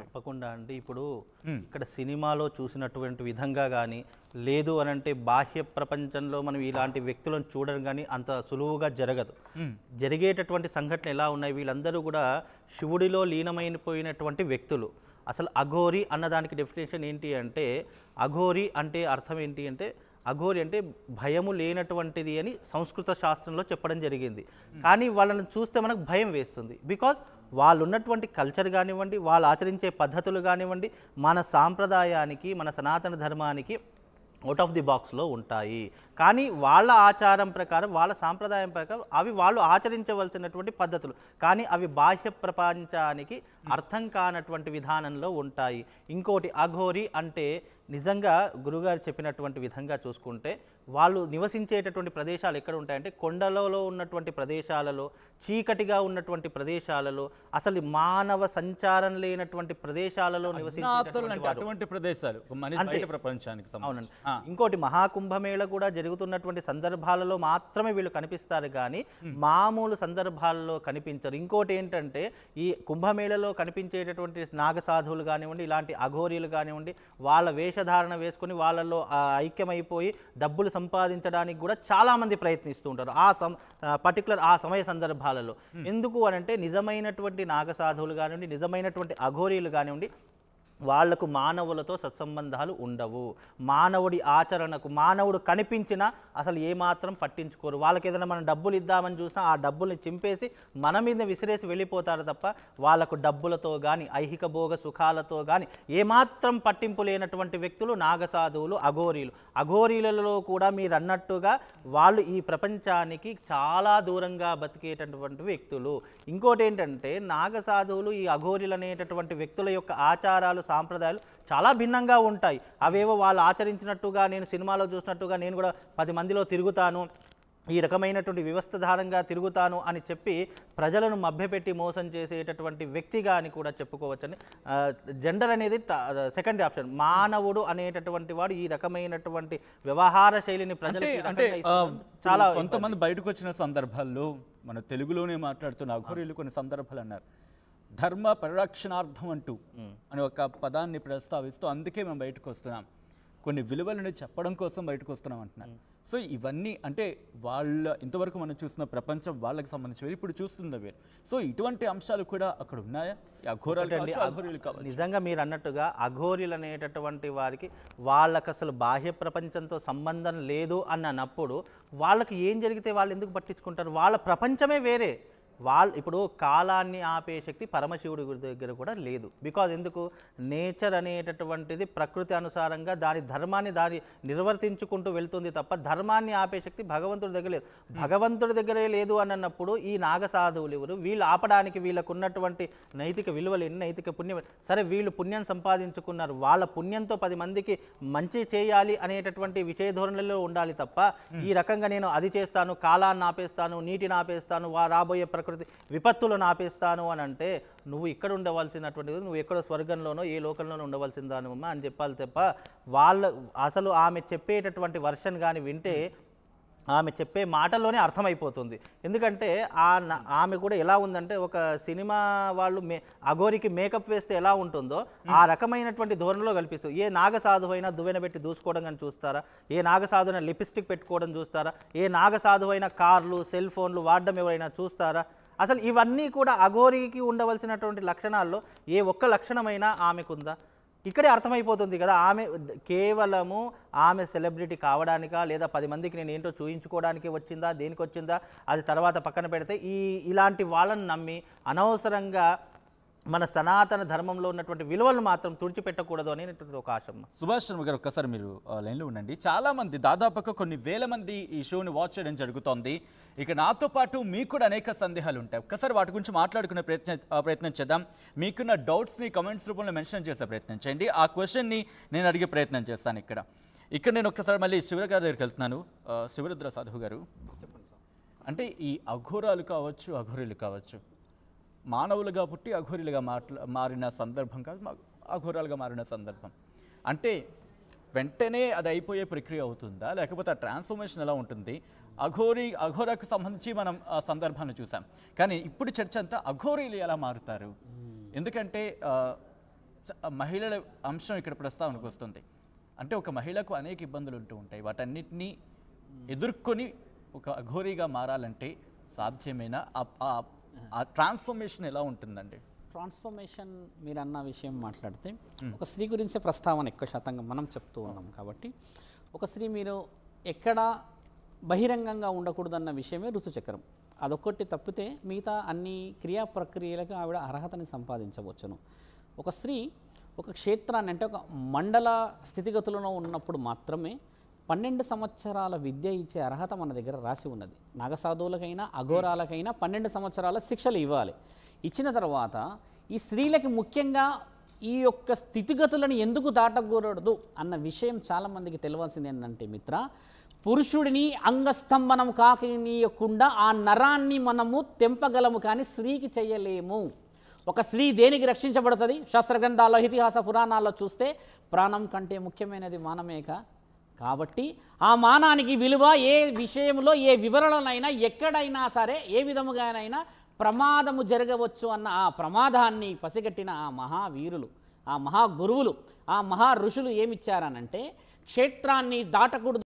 తప్పకుండా అండి ఇప్పుడు ఇక్కడ సినిమాలో చూసినటువంటి విధంగా కానీ లేదు అని అంటే బాహ్య ప్రపంచంలో మనం ఇలాంటి వ్యక్తులను చూడడం కానీ అంత సులువుగా జరగదు జరిగేటటువంటి సంఘటన ఎలా ఉన్నాయి వీళ్ళందరూ కూడా శివుడిలో లీనమైపోయినటువంటి వ్యక్తులు అసలు అఘోరి అన్నదానికి డెఫినేషన్ ఏంటి అంటే అఘోరి అంటే అర్థం ఏంటి అంటే అఘోరి అంటే భయము లేనటువంటిది అని సంస్కృత శాస్త్రంలో చెప్పడం జరిగింది కానీ వాళ్ళని చూస్తే మనకు భయం వేస్తుంది బికాజ్ వాళ్ళు ఉన్నటువంటి కల్చర్ కానివ్వండి వాళ్ళు ఆచరించే పద్ధతులు కానివ్వండి మన సాంప్రదాయానికి మన సనాతన ధర్మానికి అవుట్ ఆఫ్ ది బాక్స్లో ఉంటాయి కానీ వాళ్ళ ఆచారం ప్రకారం వాళ్ళ సాంప్రదాయం ప్రకారం అవి వాళ్ళు ఆచరించవలసినటువంటి పద్ధతులు కానీ అవి బాహ్య ప్రపంచానికి అర్థం కానటువంటి విధానంలో ఉంటాయి ఇంకోటి అఘోరి అంటే నిజంగా గురుగారు చెప్పినటువంటి విధంగా చూసుకుంటే వాళ్ళు నివసించేటటువంటి ప్రదేశాలు ఎక్కడ ఉంటాయంటే కొండలలో ఉన్నటువంటి ప్రదేశాలలో చీకటిగా ఉన్నటువంటి ప్రదేశాలలో అసలు మానవ సంచారం లేనటువంటి ప్రదేశాలలో నివసించేటువంటి ప్రదేశాలు ప్రపంచానికి అవునండి ఇంకోటి మహాకుంభమేళ కూడా జరుగుతున్నటువంటి సందర్భాలలో మాత్రమే వీళ్ళు కనిపిస్తారు కానీ మామూలు సందర్భాల్లో కనిపించరు ఇంకోటి ఏంటంటే ఈ కుంభమేళలో కనిపించేటటువంటి నాగసాధువులు కానివ్వండి ఇలాంటి అఘోరీలు కానివ్వండి వాళ్ళ వేష వేషధారణ వేసుకొని వాళ్ళల్లో ఐక్యమైపోయి డబ్బులు సంపాదించడానికి కూడా చాలామంది ప్రయత్నిస్తూ ఉంటారు ఆ సం పర్టికులర్ ఆ సమయ సందర్భాలలో ఎందుకు అనంటే నిజమైనటువంటి నాగసాధువులు కానివ్వండి నిజమైనటువంటి అఘోరీలు కానివ్వండి వాళ్లకు మానవులతో సత్సంబంధాలు ఉండవు మానవుడి ఆచరణకు మానవుడు కనిపించినా అసలు ఏమాత్రం పట్టించుకోరు వాళ్ళకి ఏదైనా మనం డబ్బులు ఇద్దామని చూసినా ఆ డబ్బుల్ని చింపేసి మన మీద విసిరేసి వెళ్ళిపోతారు తప్ప వాళ్ళకు డబ్బులతో కానీ ఐహిక భోగ సుఖాలతో కానీ ఏమాత్రం పట్టింపు లేనటువంటి వ్యక్తులు నాగసాధువులు అఘోరీలు అఘోరీలలో కూడా మీరు అన్నట్టుగా వాళ్ళు ఈ ప్రపంచానికి చాలా దూరంగా బతికేటటువంటి వ్యక్తులు ఇంకోటి ఏంటంటే నాగసాధువులు ఈ అఘోరీలు అనేటటువంటి వ్యక్తుల యొక్క ఆచారాలు సాంప్రదాయాలు చాలా భిన్నంగా ఉంటాయి అవేవో వాళ్ళు ఆచరించినట్టుగా నేను సినిమాలో చూసినట్టుగా నేను కూడా పది మందిలో తిరుగుతాను ఈ రకమైనటువంటి వ్యవస్థధారంగా తిరుగుతాను అని చెప్పి ప్రజలను మభ్యపెట్టి మోసం చేసేటటువంటి వ్యక్తిగా అని కూడా చెప్పుకోవచ్చని జెండర్ అనేది సెకండ్ ఆప్షన్ మానవుడు అనేటటువంటి వాడు ఈ రకమైనటువంటి వ్యవహార శైలిని ప్రజలు అంటే చాలా కొంతమంది బయటకు వచ్చిన సందర్భాల్లో మన తెలుగులోనే మాట్లాడుతున్న అఘోరీలు కొన్ని సందర్భాలు అన్నారు ధర్మ పరిరక్షణార్థం అంటూ అని ఒక పదాన్ని ప్రస్తావిస్తూ అందుకే మేము బయటకు వస్తున్నాం కొన్ని విలువలను చెప్పడం కోసం బయటకు వస్తున్నాం అంటున్నారు సో ఇవన్నీ అంటే వాళ్ళ ఇంతవరకు మనం చూసిన ప్రపంచం వాళ్ళకి సంబంధించి ఇప్పుడు చూస్తుంది వేరు సో ఇటువంటి అంశాలు కూడా అక్కడ ఉన్నాయా అఘోరాలు అఘోరీలు కావాలి నిజంగా మీరు అన్నట్టుగా అఘోరీలు అనేటటువంటి వారికి వాళ్ళకి అసలు బాహ్య ప్రపంచంతో సంబంధం లేదు అని అన్నప్పుడు వాళ్ళకి ఏం జరిగితే వాళ్ళు ఎందుకు పట్టించుకుంటారు వాళ్ళ ప్రపంచమే వేరే వాళ్ళు ఇప్పుడు కాలాన్ని ఆపే శక్తి పరమశివుడి దగ్గర కూడా లేదు బికాజ్ ఎందుకు నేచర్ అనేటటువంటిది ప్రకృతి అనుసారంగా దాని ధర్మాన్ని దాని నిర్వర్తించుకుంటూ వెళ్తుంది తప్ప ధర్మాన్ని ఆపే శక్తి భగవంతుడి దగ్గర లేదు భగవంతుడి దగ్గరే లేదు అని అన్నప్పుడు ఈ నాగసాధువులు ఎవరు వీళ్ళు ఆపడానికి వీళ్ళకు ఉన్నటువంటి నైతిక విలువలు ఎన్ని నైతిక పుణ్యం సరే వీళ్ళు పుణ్యం సంపాదించుకున్నారు వాళ్ళ పుణ్యంతో పది మందికి మంచి చేయాలి అనేటటువంటి విషయ ధోరణిలో ఉండాలి తప్ప ఈ రకంగా నేను అది చేస్తాను కాలాన్ని ఆపేస్తాను నీటిని ఆపేస్తాను రాబోయే ప్రకృతి ప్రకృతి విపత్తులను ఆపేస్తాను అని అంటే నువ్వు ఇక్కడ ఉండవలసినటువంటి నువ్వు ఎక్కడో స్వర్గంలోనో ఏ లోకంలోనో ఉండవలసిందానమ్మా అని చెప్పాలి తప్ప వాళ్ళ అసలు ఆమె చెప్పేటటువంటి వర్షన్ కానీ వింటే ఆమె చెప్పే మాటల్లోనే అర్థమైపోతుంది ఎందుకంటే ఆ ఆమె కూడా ఎలా ఉందంటే ఒక సినిమా వాళ్ళు మే అఘోరికి మేకప్ వేస్తే ఎలా ఉంటుందో ఆ రకమైనటువంటి ధోరణిలో కల్పిస్తుంది ఏ నాగసాధువు అయినా పెట్టి దూసుకోవడం కానీ చూస్తారా ఏ నాగసాధున లిప్స్టిక్ పెట్టుకోవడం చూస్తారా ఏ నాగసాధువైనా కార్లు సెల్ ఫోన్లు వాడడం ఎవరైనా చూస్తారా అసలు ఇవన్నీ కూడా అఘోరికి ఉండవలసినటువంటి లక్షణాల్లో ఏ ఒక్క లక్షణమైనా ఆమెకుందా ఇక్కడే అర్థమైపోతుంది కదా ఆమె కేవలము ఆమె సెలబ్రిటీ కావడానికా లేదా పది మందికి నేను ఏంటో చూయించుకోవడానికి వచ్చిందా దేనికి వచ్చిందా అది తర్వాత పక్కన పెడితే ఈ ఇలాంటి వాళ్ళని నమ్మి అనవసరంగా మన సనాతన ధర్మంలో ఉన్నటువంటి విలువలను మాత్రం తుడిచిపెట్టకూడదు అనేటువంటి ఒక ఆశ సుభాష్ శర్మ గారు ఒక్కసారి మీరు లైన్లో ఉండండి చాలామంది దాదాపుగా కొన్ని వేల మంది ఈ షోని వాచ్ చేయడం జరుగుతోంది ఇక నాతో పాటు మీకు కూడా అనేక సందేహాలు ఉంటాయి ఒక్కసారి వాటి గురించి మాట్లాడుకునే ప్రయత్నం ప్రయత్నం చేద్దాం మీకున్న డౌట్స్ని కమెంట్స్ రూపంలో మెన్షన్ చేసే ప్రయత్నం చేయండి ఆ క్వశ్చన్ని నేను అడిగే ప్రయత్నం చేస్తాను ఇక్కడ ఇక్కడ నేను ఒక్కసారి మళ్ళీ శివర గారి దగ్గరికి వెళ్తున్నాను శివరుద్ర సాధువు గారు అంటే ఈ అఘోరాలు కావచ్చు అఘోరీలు కావచ్చు మానవులుగా పుట్టి అఘోరిలుగా మాట్లా మారిన సందర్భం కాదు అఘోరాలుగా మారిన సందర్భం అంటే వెంటనే అది అయిపోయే ప్రక్రియ అవుతుందా లేకపోతే ఆ ట్రాన్స్ఫర్మేషన్ ఎలా ఉంటుంది అఘోరి అఘోరకు సంబంధించి మనం ఆ సందర్భాన్ని చూసాం కానీ ఇప్పుడు చర్చ అంతా అఘోరీలు ఎలా మారుతారు hmm. ఎందుకంటే మహిళల అంశం ఇక్కడ ప్రస్తావనకు వస్తుంది అంటే ఒక మహిళకు అనేక ఇబ్బందులు ఉంటూ ఉంటాయి వాటన్నిటినీ hmm. ఎదుర్కొని ఒక అఘోరీగా మారాలంటే సాధ్యమైన ఆ ట్రాన్స్ఫర్మేషన్ ఎలా ఉంటుందండి ట్రాన్స్ఫర్మేషన్ మీరు అన్న విషయం మాట్లాడితే ఒక స్త్రీ గురించే ప్రస్తావన ఎక్కువ శాతంగా మనం చెప్తూ ఉన్నాం కాబట్టి ఒక స్త్రీ మీరు ఎక్కడ బహిరంగంగా ఉండకూడదన్న విషయమే ఋతుచక్రం అదొక్కటి తప్పితే మిగతా అన్ని క్రియా ప్రక్రియలకు ఆవిడ అర్హతని సంపాదించవచ్చును ఒక స్త్రీ ఒక క్షేత్రాన్ని అంటే ఒక మండల స్థితిగతులను ఉన్నప్పుడు మాత్రమే పన్నెండు సంవత్సరాల విద్య ఇచ్చే అర్హత మన దగ్గర రాసి ఉన్నది నాగసాధువులకైనా అఘోరాలకైనా పన్నెండు సంవత్సరాల శిక్షలు ఇవ్వాలి ఇచ్చిన తర్వాత ఈ స్త్రీలకి ముఖ్యంగా ఈ యొక్క స్థితిగతులను ఎందుకు దాటకూడదు అన్న విషయం చాలామందికి తెలియాల్సింది ఏంటంటే మిత్ర పురుషుడిని అంగస్తంభనం కాకనీయకుండా ఆ నరాన్ని మనము తెంపగలము కానీ స్త్రీకి చేయలేము ఒక స్త్రీ దేనికి రక్షించబడుతుంది శాస్త్ర ఇతిహాస పురాణాల్లో చూస్తే ప్రాణం కంటే ముఖ్యమైనది మానమేక కాబట్టి ఆ మానానికి విలువ ఏ విషయంలో ఏ వివరణలైనా ఎక్కడైనా సరే ఏ విధముగానైనా ప్రమాదము జరగవచ్చు అన్న ఆ ప్రమాదాన్ని పసిగట్టిన ఆ మహావీరులు ఆ మహాగురువులు ఆ మహా ఋషులు ఏమిచ్చారనంటే క్షేత్రాన్ని దాటకూడదు